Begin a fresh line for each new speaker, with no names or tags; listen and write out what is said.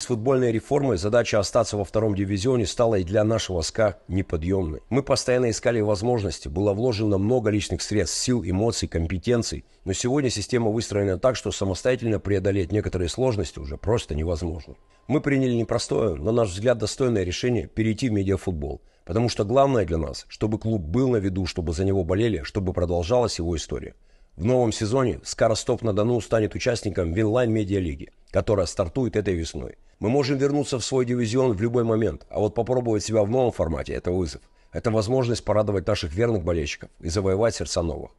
С футбольной реформой задача остаться во втором дивизионе стала и для нашего СКА неподъемной. Мы постоянно искали возможности, было вложено много личных средств, сил, эмоций, компетенций, но сегодня система выстроена так, что самостоятельно преодолеть некоторые сложности уже просто невозможно. Мы приняли непростое, на наш взгляд, достойное решение перейти в медиафутбол, потому что главное для нас, чтобы клуб был на виду, чтобы за него болели, чтобы продолжалась его история. В новом сезоне СКА Ростов-на-Дону станет участником Винлайн Медиа Лиги которая стартует этой весной. Мы можем вернуться в свой дивизион в любой момент, а вот попробовать себя в новом формате – это вызов. Это возможность порадовать наших верных болельщиков и завоевать сердца новых.